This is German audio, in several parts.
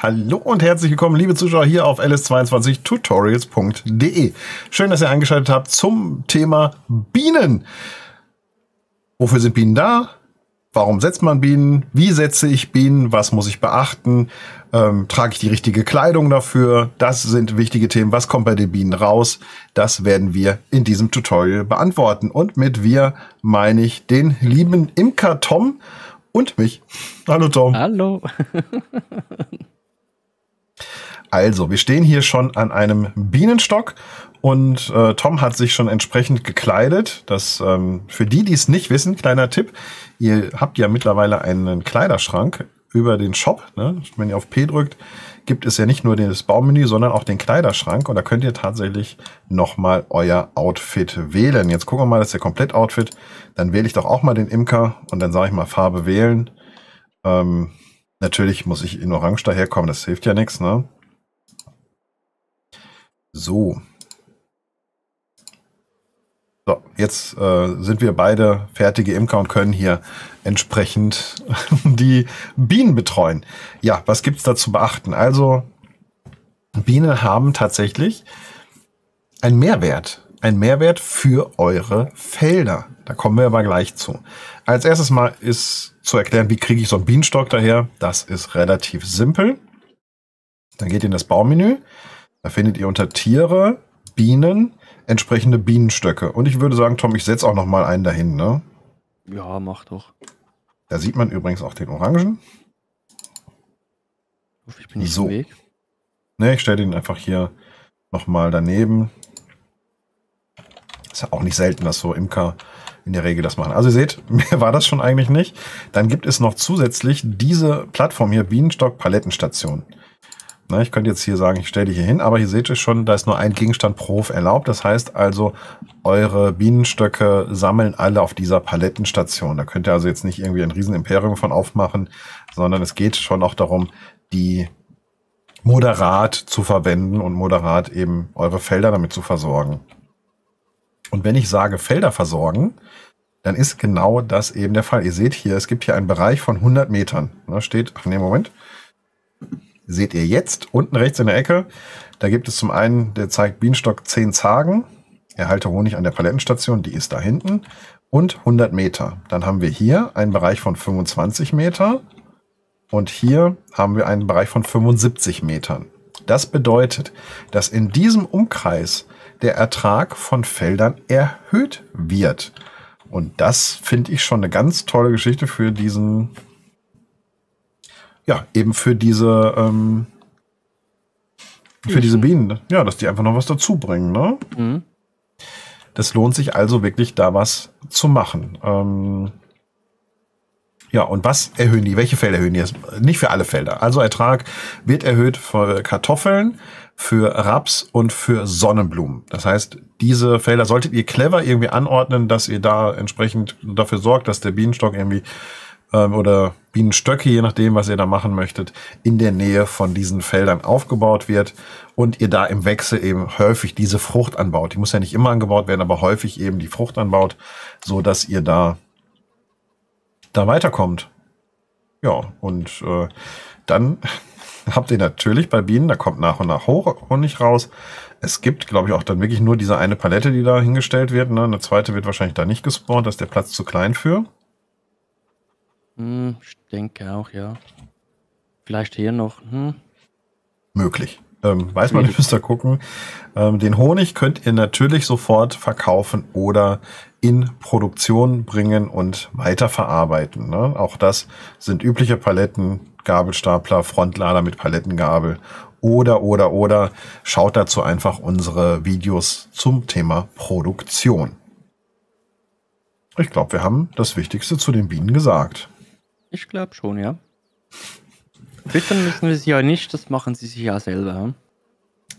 Hallo und herzlich willkommen, liebe Zuschauer, hier auf ls22tutorials.de. Schön, dass ihr eingeschaltet habt zum Thema Bienen. Wofür sind Bienen da? Warum setzt man Bienen? Wie setze ich Bienen? Was muss ich beachten? Ähm, trage ich die richtige Kleidung dafür? Das sind wichtige Themen. Was kommt bei den Bienen raus? Das werden wir in diesem Tutorial beantworten. Und mit wir meine ich den lieben Imker Tom und mich. Hallo Tom. Hallo. Also, wir stehen hier schon an einem Bienenstock und äh, Tom hat sich schon entsprechend gekleidet. Das ähm, für die, die es nicht wissen, kleiner Tipp: Ihr habt ja mittlerweile einen Kleiderschrank über den Shop. Ne? Wenn ihr auf P drückt, gibt es ja nicht nur das Baumenü, sondern auch den Kleiderschrank und da könnt ihr tatsächlich nochmal euer Outfit wählen. Jetzt gucken wir mal, das ist der Komplett-Outfit. Dann wähle ich doch auch mal den Imker und dann sage ich mal Farbe wählen. Ähm, natürlich muss ich in Orange daherkommen, das hilft ja nichts. Ne? So. So, jetzt äh, sind wir beide fertige Imker und können hier entsprechend die Bienen betreuen. Ja, was gibt's da zu beachten? Also, Bienen haben tatsächlich einen Mehrwert. Ein Mehrwert für eure Felder. Da kommen wir aber gleich zu. Als erstes mal ist zu erklären, wie kriege ich so einen Bienenstock daher. Das ist relativ simpel. Dann geht ihr in das Baumenü. Da findet ihr unter Tiere, Bienen, entsprechende Bienenstöcke. Und ich würde sagen, Tom, ich setze auch noch mal einen dahin, ne? Ja, mach doch. Da sieht man übrigens auch den Orangen. Ich bin nicht so. Weg. Ne, ich stelle den einfach hier noch mal daneben. Ist ja auch nicht selten, dass so Imker in der Regel das machen. Also ihr seht, mehr war das schon eigentlich nicht. Dann gibt es noch zusätzlich diese Plattform hier, Bienenstock Palettenstation. Na, ne, ich könnte jetzt hier sagen, ich stelle die hier hin, aber hier seht ihr schon, da ist nur ein Gegenstand pro erlaubt. Das heißt also, eure Bienenstöcke sammeln alle auf dieser Palettenstation. Da könnt ihr also jetzt nicht irgendwie ein Riesenimperium von aufmachen, sondern es geht schon auch darum, die moderat zu verwenden und moderat eben eure Felder damit zu versorgen. Und wenn ich sage Felder versorgen, dann ist genau das eben der Fall. Ihr seht hier, es gibt hier einen Bereich von 100 Metern. Da ne, steht, ach nee, Moment seht ihr jetzt unten rechts in der Ecke. Da gibt es zum einen, der zeigt Bienenstock 10 Zagen. Erhalte Honig an der Palettenstation, die ist da hinten. Und 100 Meter. Dann haben wir hier einen Bereich von 25 Meter. Und hier haben wir einen Bereich von 75 Metern. Das bedeutet, dass in diesem Umkreis der Ertrag von Feldern erhöht wird. Und das finde ich schon eine ganz tolle Geschichte für diesen ja, eben für diese, ähm, für diese Bienen, ne? ja, dass die einfach noch was dazu bringen, ne? Mhm. Das lohnt sich also wirklich, da was zu machen. Ähm, ja, und was erhöhen die? Welche Felder erhöhen die? Nicht für alle Felder. Also Ertrag wird erhöht für Kartoffeln, für Raps und für Sonnenblumen. Das heißt, diese Felder solltet ihr clever irgendwie anordnen, dass ihr da entsprechend dafür sorgt, dass der Bienenstock irgendwie ähm, oder Bienenstöcke, je nachdem, was ihr da machen möchtet, in der Nähe von diesen Feldern aufgebaut wird und ihr da im Wechsel eben häufig diese Frucht anbaut. Die muss ja nicht immer angebaut werden, aber häufig eben die Frucht anbaut, so dass ihr da da weiterkommt. Ja, und äh, dann habt ihr natürlich bei Bienen, da kommt nach und nach hoch und nicht raus. Es gibt, glaube ich, auch dann wirklich nur diese eine Palette, die da hingestellt wird. Ne? Eine zweite wird wahrscheinlich da nicht gespawnt, da ist der Platz zu klein für. Hm, ich denke auch, ja. Vielleicht hier noch. Hm? Möglich. Ähm, weiß man, ihr müsst da gucken. Ähm, den Honig könnt ihr natürlich sofort verkaufen oder in Produktion bringen und weiterverarbeiten. Ne? Auch das sind übliche Paletten, Gabelstapler, Frontlader mit Palettengabel oder, oder, oder. Schaut dazu einfach unsere Videos zum Thema Produktion. Ich glaube, wir haben das Wichtigste zu den Bienen gesagt. Ich glaube schon, ja. Füttern müssen wir sie ja nicht, das machen sie sich ja selber. Hm?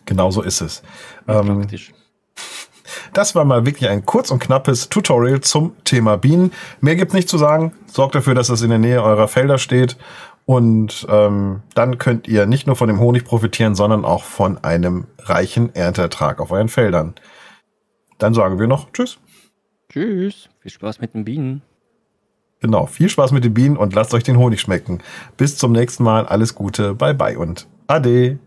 Genau so ist es. Ähm, das war mal wirklich ein kurz und knappes Tutorial zum Thema Bienen. Mehr gibt es nicht zu sagen. Sorgt dafür, dass es in der Nähe eurer Felder steht. Und ähm, dann könnt ihr nicht nur von dem Honig profitieren, sondern auch von einem reichen Erntertrag auf euren Feldern. Dann sagen wir noch Tschüss. Tschüss. Viel Spaß mit den Bienen. Genau, viel Spaß mit den Bienen und lasst euch den Honig schmecken. Bis zum nächsten Mal, alles Gute, bye bye und ade.